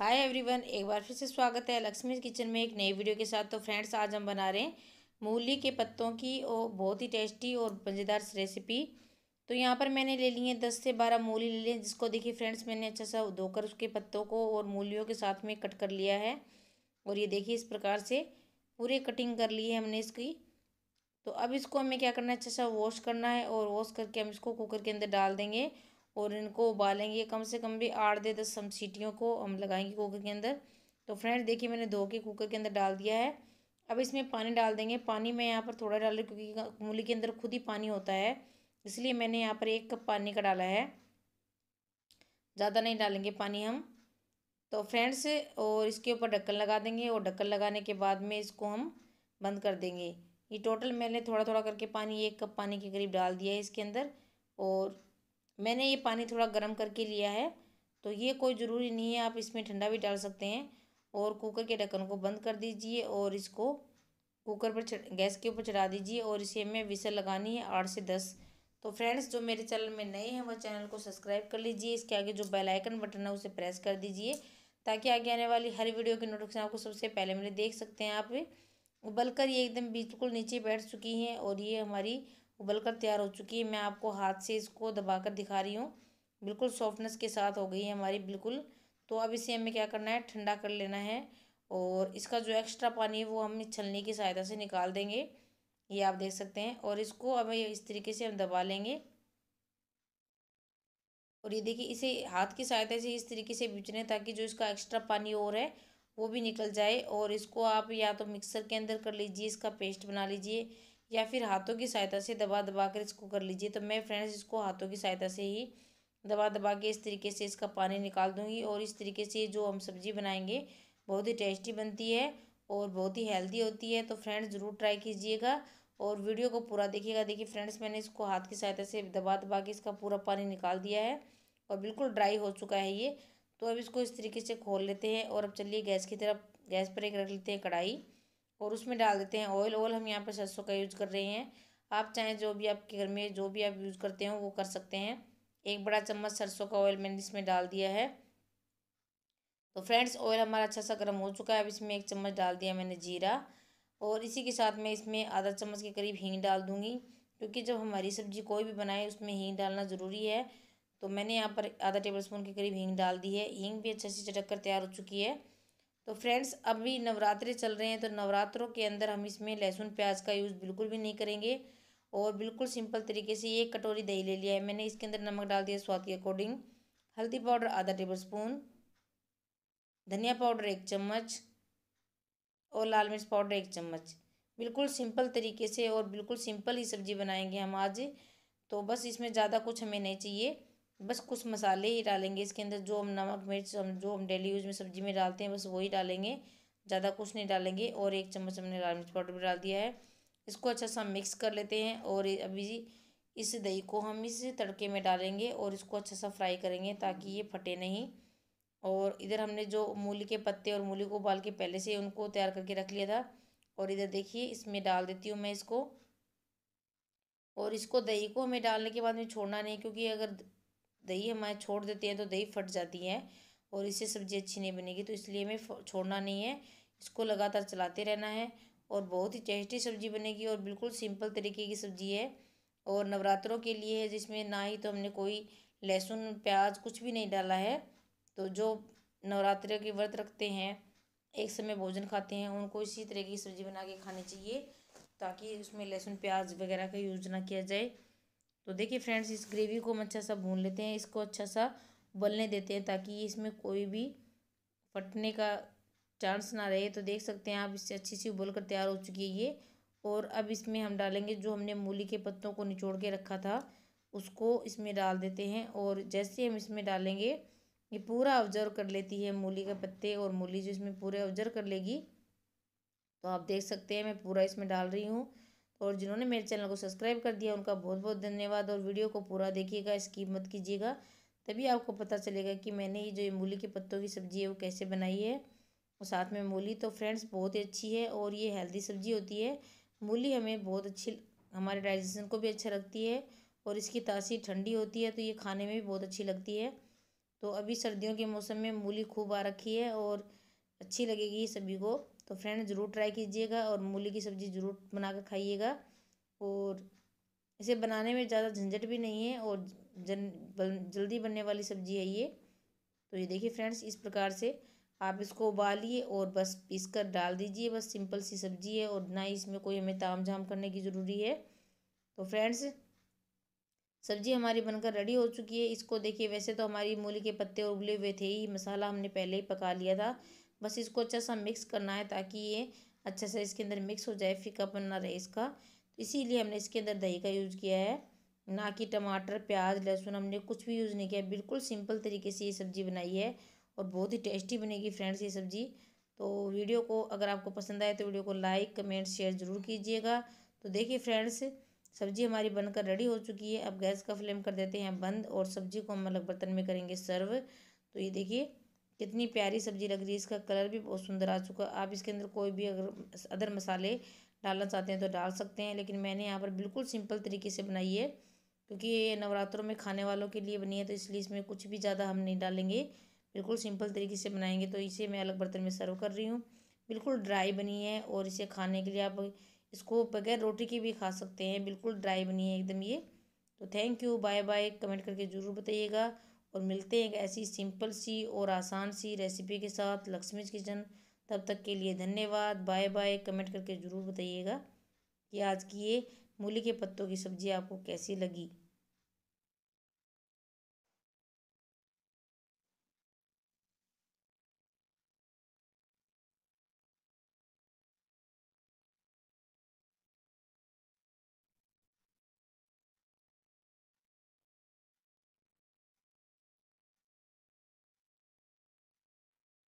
hi everyone एक बार फिर से स्वागत है लक्ष्मी किचन में एक नई वीडियो के साथ तो फ्रेंड्स आज हम बना रहे हैं मूली के पत्तों की और बहुत ही टेस्टी और मज़ेदार रेसिपी तो यहाँ पर मैंने ले ली है दस से बारह मूली ले ली जिसको देखिए फ्रेंड्स मैंने अच्छा सा धोकर उसके पत्तों को और मूलियों के साथ में कट कर लिया है और ये देखिए इस प्रकार से पूरे कटिंग कर ली है हमने इसकी तो अब इसको हमें क्या करना है अच्छा सा वॉश करना है और वॉश करके हम इसको कुकर के अंदर डाल देंगे और इनको उबालेंगे कम से कम भी आठ दे दस हम सीटियों को हम लगाएंगे कुकर के अंदर तो फ्रेंड देखिए मैंने धो के कुकर के अंदर डाल दिया है अब इसमें पानी डाल देंगे पानी मैं यहाँ पर थोड़ा डाल रही क्योंकि मूली के अंदर खुद ही पानी होता है इसलिए मैंने यहाँ पर एक कप पानी का डाला है ज़्यादा नहीं डालेंगे पानी हम तो फ्रेंड्स और इसके ऊपर ढक्कन लगा देंगे और ढक्कन लगाने के बाद में इसको हम बंद कर देंगे ये टोटल मैंने थोड़ा थोड़ा करके पानी एक कप पानी के करीब डाल दिया है इसके अंदर और मैंने ये पानी थोड़ा गर्म करके लिया है तो ये कोई ज़रूरी नहीं है आप इसमें ठंडा भी डाल सकते हैं और कुकर के ढक्कन को बंद कर दीजिए और इसको कुकर पर गैस के ऊपर चढ़ा दीजिए और इसे हमें विसल लगानी है आठ से दस तो फ्रेंड्स जो मेरे चैनल में नए हैं वह चैनल को सब्सक्राइब कर लीजिए इसके आगे जो बेल आइकन बटन है उसे प्रेस कर दीजिए ताकि आगे आने वाली हर वीडियो की नोटिफिकेशन आपको सबसे पहले मिले देख सकते हैं आप उबल कर ये एकदम बिल्कुल नीचे बैठ चुकी हैं और ये हमारी उबल कर तैयार हो चुकी है मैं आपको हाथ से इसको दबा कर दिखा रही हूँ बिल्कुल सॉफ्टनेस के साथ हो गई है हमारी बिल्कुल तो अब इसे हमें क्या करना है ठंडा कर लेना है और इसका जो एक्स्ट्रा पानी है वो हम छलनी की सहायता से निकाल देंगे ये आप देख सकते हैं और इसको अब इस तरीके से हम दबा लेंगे और ये देखिए इसे हाथ की सहायता से इस तरीके से बिचने ताकि जो इसका एक्स्ट्रा पानी और है वो भी निकल जाए और इसको आप या तो मिक्सर के अंदर कर लीजिए इसका पेस्ट बना लीजिए या फिर हाथों की सहायता से दबा दबा कर इसको कर लीजिए तो मैं फ्रेंड्स इसको हाथों की सहायता से ही दबा दबा के इस तरीके से इसका पानी निकाल दूँगी और इस तरीके से जो हम सब्ज़ी बनाएंगे बहुत ही टेस्टी बनती है और बहुत ही हेल्दी होती है तो फ्रेंड्स ज़रूर ट्राई कीजिएगा और वीडियो को पूरा देखिएगा देखिए फ्रेंड्स मैंने इसको हाथ की सहायता से दबा दबा के इसका पूरा पानी निकाल दिया है और बिल्कुल ड्राई हो चुका है ये तो अब इसको इस तरीके से खोल लेते हैं और अब चलिए गैस की तरफ गैस पर एक रख लेते हैं कढ़ाई और उसमें डाल देते हैं ऑयल ऑयल हम यहाँ पर सरसों का यूज़ कर रहे हैं आप चाहें जो भी आपके घर में जो भी आप यूज़ करते हो वो कर सकते हैं एक बड़ा चम्मच सरसों का ऑयल मैंने इसमें डाल दिया है तो फ्रेंड्स ऑयल हमारा अच्छा सा गर्म हो चुका है अब इसमें एक चम्मच डाल दिया मैंने जीरा और इसी के साथ मैं इसमें आधा चम्मच के करीब हींग डाल दूँगी क्योंकि जब हमारी सब्जी कोई भी बनाए उसमें हींग डालना ज़रूरी है तो मैंने यहाँ पर आधा टेबल स्पून के करीब हींग डाल दी है हींग भी अच्छे से चटक कर तैयार हो चुकी है तो फ्रेंड्स अभी नवरात्रे चल रहे हैं तो नवरात्रों के अंदर हम इसमें लहसुन प्याज का यूज़ बिल्कुल भी नहीं करेंगे और बिल्कुल सिंपल तरीके से एक कटोरी दही ले लिया है मैंने इसके अंदर नमक डाल दिया स्वाद के अकॉर्डिंग हल्दी पाउडर आधा टेबल स्पून धनिया पाउडर एक चम्मच और लाल मिर्च पाउडर एक चम्मच बिल्कुल सिंपल तरीके से और बिल्कुल सिंपल ही सब्ज़ी बनाएंगे हम आज तो बस इसमें ज़्यादा कुछ हमें नहीं चाहिए बस कुछ मसाले ही डालेंगे इसके अंदर जो हम नमक मिर्च हम जो हम डेली यूज़ में सब्जी में डालते हैं बस वही डालेंगे ज़्यादा कुछ नहीं डालेंगे और एक चम्मच हमने लाल मिर्च पाउडर भी डाल दिया है इसको अच्छा सा मिक्स कर लेते हैं और अभी इस दही को हम इस तड़के में डालेंगे और इसको अच्छा सा फ्राई करेंगे ताकि ये फटे नहीं और इधर हमने जो मूली के पत्ते और मूली को उबाल के पहले से उनको तैयार करके रख लिया था और इधर देखिए इसमें डाल देती हूँ मैं इसको और इसको दही को हमें डालने के बाद में छोड़ना नहीं क्योंकि अगर दही हमारे छोड़ देते हैं तो दही फट जाती है और इससे सब्ज़ी अच्छी नहीं बनेगी तो इसलिए हमें छोड़ना नहीं है इसको लगातार चलाते रहना है और बहुत ही टेस्टी सब्ज़ी बनेगी और बिल्कुल सिंपल तरीके की सब्ज़ी है और नवरात्रों के लिए है जिसमें ना ही तो हमने कोई लहसुन प्याज कुछ भी नहीं डाला है तो जो नवरात्र के व्रत रखते हैं एक समय भोजन खाते हैं उनको इसी तरह की सब्ज़ी बना के खानी चाहिए ताकि उसमें लहसुन प्याज वगैरह का यूज ना किया जाए तो देखिए फ्रेंड्स इस ग्रेवी को हम अच्छा सा भून लेते हैं इसको अच्छा सा उबलने देते हैं ताकि इसमें कोई भी फटने का चांस ना रहे तो देख सकते हैं आप इससे अच्छी सी उबल कर तैयार हो चुकी है ये और अब इसमें हम डालेंगे जो हमने मूली के पत्तों को निचोड़ के रखा था उसको इसमें डाल देते हैं और जैसे हम इसमें डालेंगे ये पूरा ऑब्जर्व कर लेती है मूली के पत्ते और मूली जो इसमें पूरे ऑब्जर्व कर लेगी तो आप देख सकते हैं मैं पूरा इसमें डाल रही हूँ और जिन्होंने मेरे चैनल को सब्सक्राइब कर दिया उनका बहुत बहुत धन्यवाद और वीडियो को पूरा देखिएगा इसकी मत कीजिएगा तभी आपको पता चलेगा कि मैंने ये जो मूली के पत्तों की सब्ज़ी है वो कैसे बनाई है और साथ में मूली तो फ्रेंड्स बहुत ही अच्छी है और ये हेल्दी सब्ज़ी होती है मूली हमें बहुत अच्छी हमारे डाइजेशन को भी अच्छा रखती है और इसकी तासीर ठंडी होती है तो ये खाने में भी बहुत अच्छी लगती है तो अभी सर्दियों के मौसम में मूली खूब आ रखी है और अच्छी लगेगी सभी को तो फ्रेंड ज़रूर ट्राई कीजिएगा और मूली की सब्ज़ी ज़रूर बना कर खाइएगा और इसे बनाने में ज़्यादा झंझट भी नहीं है और जन जल्दी बनने वाली सब्ज़ी है ये तो ये देखिए फ्रेंड्स इस प्रकार से आप इसको उबालिए और बस पीस कर डाल दीजिए बस सिंपल सी सब्ज़ी है और ना ही इसमें कोई हमें ताम झाम करने की ज़रूरी है तो फ्रेंड्स सब्ज़ी हमारी बनकर रेडी हो चुकी है इसको देखिए वैसे तो हमारी मूली के पत्ते उबले हुए थे ही मसाला हमने पहले ही पका लिया था बस इसको अच्छा सा मिक्स करना है ताकि ये अच्छा सा इसके अंदर मिक्स हो जाए फीकापन ना रहे इसका इसीलिए हमने इसके अंदर दही का यूज़ किया है ना कि टमाटर प्याज लहसुन हमने कुछ भी यूज़ नहीं किया बिल्कुल सिंपल तरीके से ये सब्ज़ी बनाई है और बहुत ही टेस्टी बनेगी फ्रेंड्स ये सब्ज़ी तो वीडियो को अगर आपको पसंद आए तो वीडियो को लाइक कमेंट शेयर ज़रूर कीजिएगा तो देखिए फ्रेंड्स सब्ज़ी हमारी बनकर रेडी हो चुकी है अब गैस का फ्लेम कर देते हैं बंद और सब्ज़ी को हम अलग बर्तन में करेंगे सर्व तो ये देखिए कितनी प्यारी सब्जी लग रही है इसका कलर भी बहुत सुंदर आ चुका आप इसके अंदर कोई भी अगर अदर मसाले डालना चाहते हैं तो डाल सकते हैं लेकिन मैंने यहाँ पर बिल्कुल सिंपल तरीके से बनाई है क्योंकि ये नवरात्रों में खाने वालों के लिए बनी है तो इसलिए इसमें कुछ भी ज़्यादा हम नहीं डालेंगे बिल्कुल सिंपल तरीके से बनाएंगे तो इसे मैं अलग बर्तन में सर्व कर रही हूँ बिल्कुल ड्राई बनी है और इसे खाने के लिए आप इसको बगैर रोटी की भी खा सकते हैं बिल्कुल ड्राई बनी है एकदम ये तो thank you bye bye comment करके ज़रूर बताइएगा और मिलते हैं एक ऐसी सिंपल सी और आसान सी रेसिपी के साथ लक्ष्मी किचन तब तक के लिए धन्यवाद बाय बाय कमेंट करके ज़रूर बताइएगा कि आज की ये मूली के पत्तों की सब्ज़ी आपको कैसी लगी